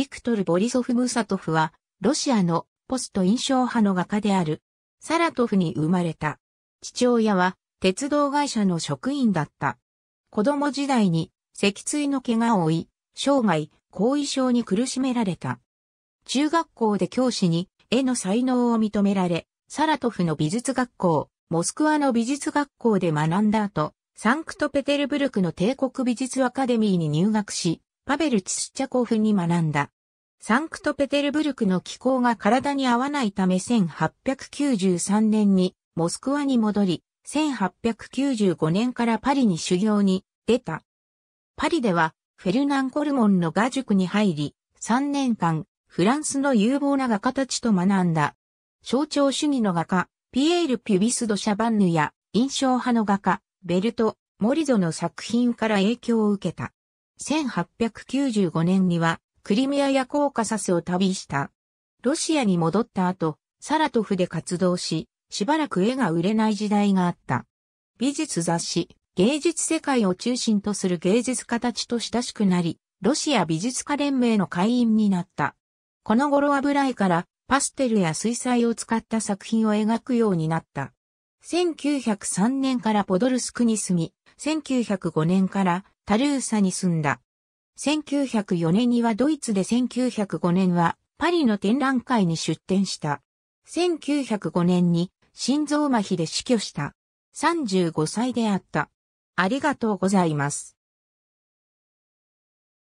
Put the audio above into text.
ビクトル・ボリソフ・ムサトフは、ロシアのポスト印象派の画家である、サラトフに生まれた。父親は、鉄道会社の職員だった。子供時代に、脊椎の怪我を負い、生涯、後遺症に苦しめられた。中学校で教師に、絵の才能を認められ、サラトフの美術学校、モスクワの美術学校で学んだ後、サンクトペテルブルクの帝国美術アカデミーに入学し、パベル・チスチャコフに学んだ。サンクトペテルブルクの気候が体に合わないため1893年にモスクワに戻り、1895年からパリに修行に出た。パリではフェルナン・コルモンの画塾に入り、3年間フランスの有望な画家たちと学んだ。象徴主義の画家、ピエール・ピュビスド・シャバンヌや印象派の画家、ベルト・モリゾの作品から影響を受けた。1895年にはクリミアやコーカサスを旅した。ロシアに戻った後、サラトフで活動し、しばらく絵が売れない時代があった。美術雑誌、芸術世界を中心とする芸術家たちと親しくなり、ロシア美術家連盟の会員になった。この頃はブライからパステルや水彩を使った作品を描くようになった。1903年からポドルスクに住み、1905年からタルーサに住んだ。1904年にはドイツで1905年はパリの展覧会に出展した。1905年に心臓麻痺で死去した。35歳であった。ありがとうございます。